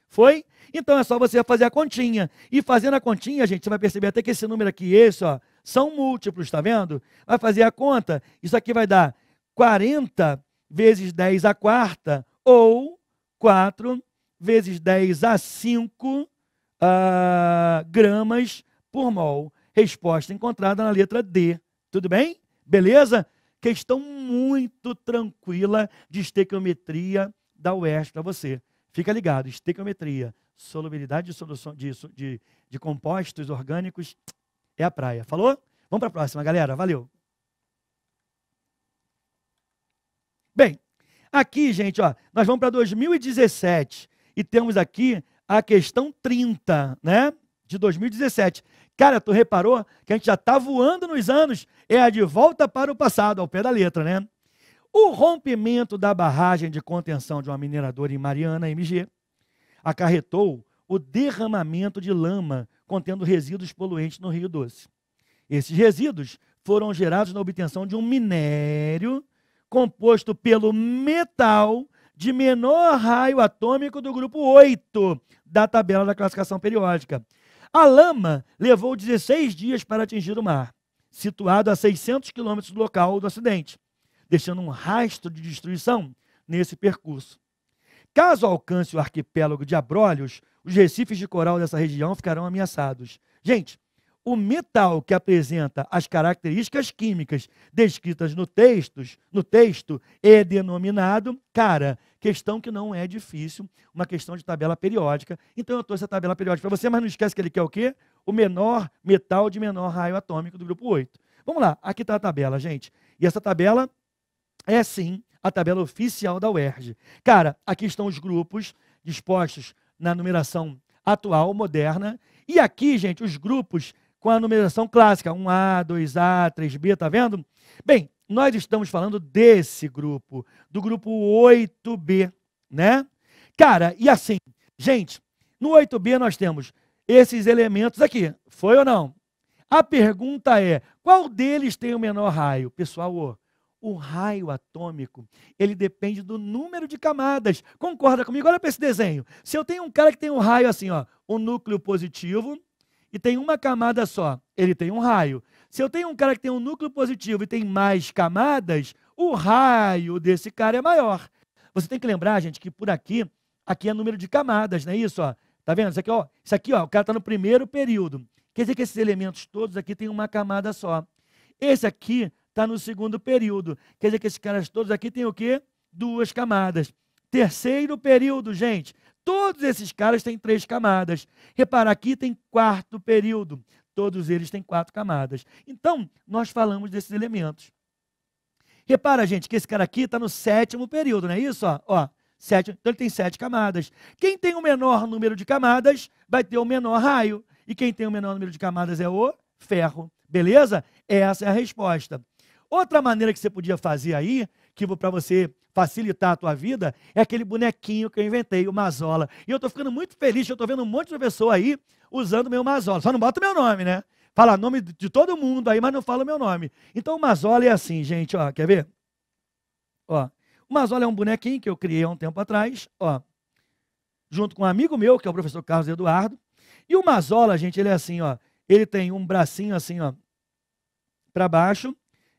Foi? Então é só você fazer a continha. E fazendo a continha, gente, você vai perceber até que esse número aqui, esse, ó, são múltiplos, tá vendo? Vai fazer a conta, isso aqui vai dar 40 vezes 10 a quarta, ou 4 vezes 10 a 5 uh, ah, gramas por mol. Resposta encontrada na letra D. Tudo bem? Beleza? Questão muito tranquila de estequiometria da UERJ para você. Fica ligado, estequiometria, solubilidade de, solução, de, de, de compostos orgânicos é a praia. Falou? Vamos para a próxima, galera. Valeu! Bem, aqui, gente, ó, nós vamos para 2017 e temos aqui a questão 30, né? De 2017. Cara, tu reparou que a gente já está voando nos anos, é a de volta para o passado, ao pé da letra, né? O rompimento da barragem de contenção de uma mineradora em Mariana, MG, acarretou o derramamento de lama contendo resíduos poluentes no Rio Doce. Esses resíduos foram gerados na obtenção de um minério composto pelo metal de menor raio atômico do grupo 8 da tabela da classificação periódica. A lama levou 16 dias para atingir o mar, situado a 600 quilômetros do local do acidente, deixando um rastro de destruição nesse percurso. Caso alcance o arquipélago de Abrolhos, os recifes de coral dessa região ficarão ameaçados. Gente, o metal que apresenta as características químicas descritas no texto, no texto é denominado, cara, questão que não é difícil, uma questão de tabela periódica. Então eu trouxe a tabela periódica para você, mas não esquece que ele quer o quê? O menor metal de menor raio atômico do grupo 8. Vamos lá, aqui está a tabela, gente. E essa tabela é sim a tabela oficial da UERJ. Cara, aqui estão os grupos dispostos na numeração atual, moderna. E aqui, gente, os grupos com a numeração clássica, 1A, 2A, 3B, tá vendo? Bem, nós estamos falando desse grupo, do grupo 8B, né? Cara, e assim, gente, no 8B nós temos esses elementos aqui, foi ou não? A pergunta é, qual deles tem o menor raio? Pessoal, o raio atômico, ele depende do número de camadas. Concorda comigo? Olha para esse desenho. Se eu tenho um cara que tem um raio assim, ó, um núcleo positivo, e tem uma camada só, ele tem um raio. Se eu tenho um cara que tem um núcleo positivo e tem mais camadas, o raio desse cara é maior. Você tem que lembrar, gente, que por aqui, aqui é número de camadas, não é isso? Ó? Tá vendo? Isso aqui, ó, isso aqui, ó, o cara está no primeiro período. Quer dizer que esses elementos todos aqui têm uma camada só. Esse aqui está no segundo período. Quer dizer que esses caras todos aqui têm o quê? Duas camadas. Terceiro período, gente, Todos esses caras têm três camadas. Repara, aqui tem quarto período. Todos eles têm quatro camadas. Então, nós falamos desses elementos. Repara, gente, que esse cara aqui está no sétimo período, não é isso? Ó, sete, então ele tem sete camadas. Quem tem o menor número de camadas vai ter o menor raio. E quem tem o menor número de camadas é o ferro. Beleza? Essa é a resposta. Outra maneira que você podia fazer aí, que para você facilitar a tua vida é aquele bonequinho que eu inventei, o Mazola. E eu estou ficando muito feliz, eu estou vendo um monte de pessoa aí usando meu Mazola. Só não bota meu nome, né? Fala nome de todo mundo aí, mas não fala o meu nome. Então o Mazola é assim, gente, ó, quer ver? Ó, o Mazola é um bonequinho que eu criei há um tempo atrás, ó, junto com um amigo meu, que é o professor Carlos Eduardo. E o Mazola, gente, ele é assim, ó, ele tem um bracinho assim, ó, para baixo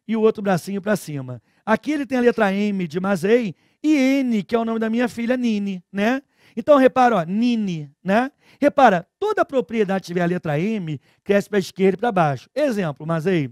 e o outro bracinho para cima. Aqui ele tem a letra M de Mazei e N, que é o nome da minha filha, Nini, né? Então repara, ó, Nini, né? Repara, toda propriedade que tiver a letra M cresce para a esquerda e para baixo. Exemplo, Masei.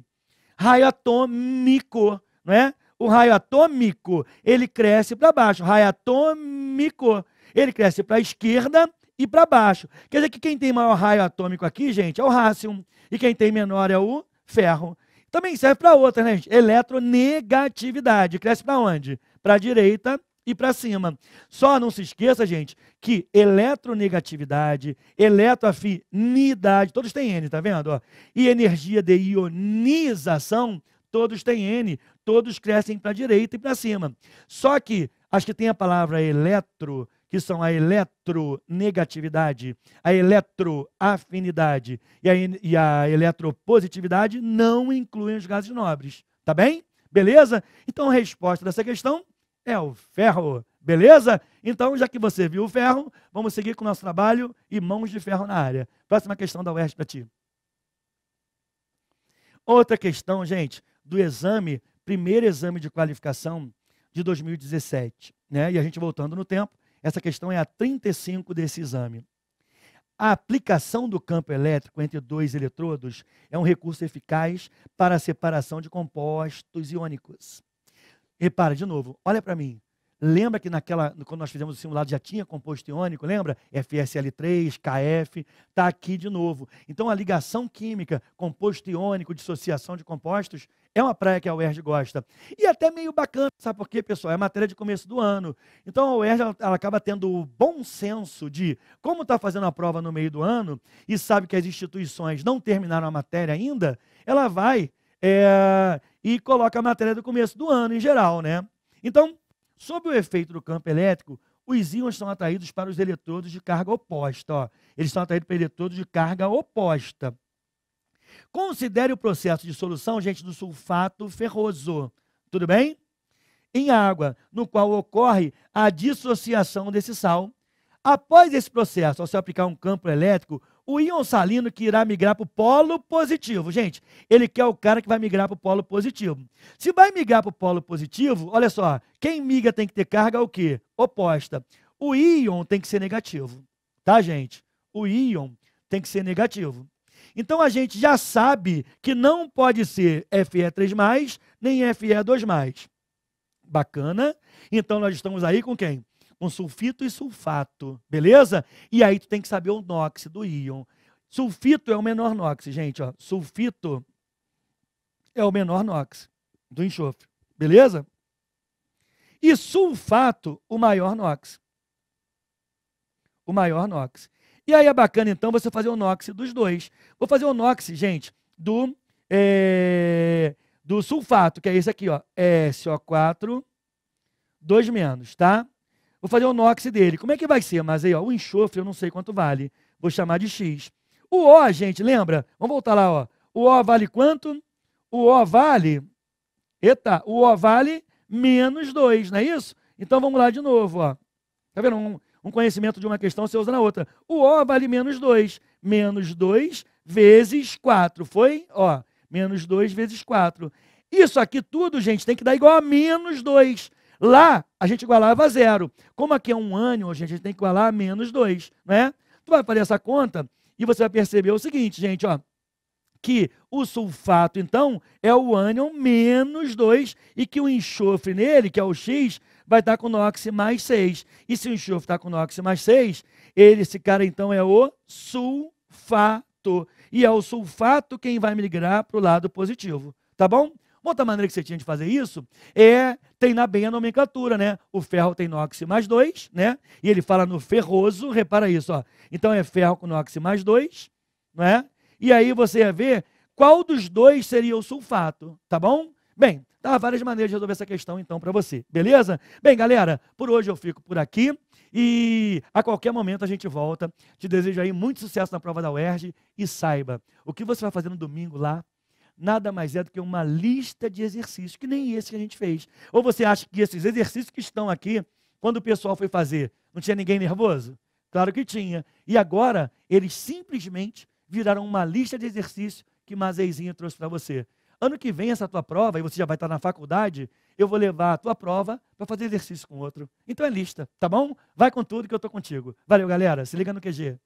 Raio atômico, não é? O raio atômico, ele cresce para baixo. Raio atômico, ele cresce para a esquerda e para baixo. Quer dizer que quem tem maior raio atômico aqui, gente, é o rácio. E quem tem menor é o ferro. Também serve para outra, né, gente? Eletronegatividade. Cresce para onde? Para a direita e para cima. Só não se esqueça, gente, que eletronegatividade, eletroafinidade, todos têm N, tá vendo? e energia de ionização, todos têm N, todos crescem para a direita e para cima. Só que acho que tem a palavra eletro que são a eletronegatividade, a eletroafinidade e a, e a eletropositividade, não incluem os gases nobres. Tá bem? Beleza? Então a resposta dessa questão é o ferro. Beleza? Então, já que você viu o ferro, vamos seguir com o nosso trabalho e mãos de ferro na área. Próxima questão da UERJ para ti. Outra questão, gente, do exame, primeiro exame de qualificação de 2017, né? E a gente voltando no tempo, essa questão é a 35 desse exame. A aplicação do campo elétrico entre dois eletrodos é um recurso eficaz para a separação de compostos iônicos. Repara de novo, olha para mim. Lembra que naquela, quando nós fizemos o simulado já tinha composto iônico, lembra? FSL3, KF, está aqui de novo. Então a ligação química, composto iônico, dissociação de compostos, é uma praia que a UERJ gosta. E até meio bacana, sabe por quê, pessoal? É matéria de começo do ano. Então a UERJ ela, ela acaba tendo o bom senso de, como está fazendo a prova no meio do ano, e sabe que as instituições não terminaram a matéria ainda, ela vai é, e coloca a matéria do começo do ano em geral, né? Então, Sob o efeito do campo elétrico, os íons são atraídos para os eletrodos de carga oposta. Ó. Eles são atraídos para eletrodos de carga oposta. Considere o processo de solução, gente, do sulfato ferroso. Tudo bem? Em água, no qual ocorre a dissociação desse sal. Após esse processo, ao se aplicar um campo elétrico, o íon salino que irá migrar para o polo positivo. Gente, ele quer é o cara que vai migrar para o polo positivo. Se vai migrar para o polo positivo, olha só, quem migra tem que ter carga o quê? Oposta. O íon tem que ser negativo, tá, gente? O íon tem que ser negativo. Então a gente já sabe que não pode ser Fe3+, nem Fe2+. Bacana? Então nós estamos aí com quem? com sulfito e sulfato, beleza? E aí tu tem que saber o NOx do íon. Sulfito é o menor NOx, gente, ó. Sulfito é o menor NOx do enxofre, beleza? E sulfato, o maior NOx. O maior NOx. E aí é bacana, então, você fazer o NOx dos dois. Vou fazer o NOx, gente, do, é, do sulfato, que é esse aqui, ó. SO4, 2 menos, tá? Vou fazer o NOx dele. Como é que vai ser? Mas aí, ó, o enxofre eu não sei quanto vale. Vou chamar de X. O O, gente, lembra? Vamos voltar lá, ó. O O vale quanto? O O vale. Eita, o O vale menos 2, não é isso? Então vamos lá de novo, ó. Tá vendo? Um, um conhecimento de uma questão você usa na outra. O O vale menos 2. Menos 2 vezes 4. Foi? Ó, menos 2 vezes 4. Isso aqui tudo, gente, tem que dar igual a menos 2. Lá a gente igualava a zero. Como aqui é um ânion hoje a gente tem que igualar a menos 2, né? Tu vai fazer essa conta e você vai perceber o seguinte, gente, ó. Que o sulfato, então, é o ânion menos 2 e que o enxofre nele, que é o X, vai estar com NOX mais 6. E se o enxofre está com NOX mais 6, ele, esse cara, então, é o sulfato. E é o sulfato quem vai migrar para o lado positivo, tá bom? Outra maneira que você tinha de fazer isso é treinar bem a nomenclatura, né? O ferro tem nox mais dois, né? E ele fala no ferroso, repara isso, ó. Então é ferro com nox mais dois, não é? E aí você ia ver qual dos dois seria o sulfato, tá bom? Bem, dá várias maneiras de resolver essa questão então para você, beleza? Bem, galera, por hoje eu fico por aqui e a qualquer momento a gente volta. Te desejo aí muito sucesso na prova da UERJ e saiba, o que você vai fazer no domingo lá nada mais é do que uma lista de exercícios, que nem esse que a gente fez. Ou você acha que esses exercícios que estão aqui, quando o pessoal foi fazer, não tinha ninguém nervoso? Claro que tinha. E agora, eles simplesmente viraram uma lista de exercícios que Mazeizinho trouxe para você. Ano que vem, essa tua prova, e você já vai estar na faculdade, eu vou levar a tua prova para fazer exercício com outro. Então é lista, tá bom? Vai com tudo que eu estou contigo. Valeu, galera. Se liga no QG.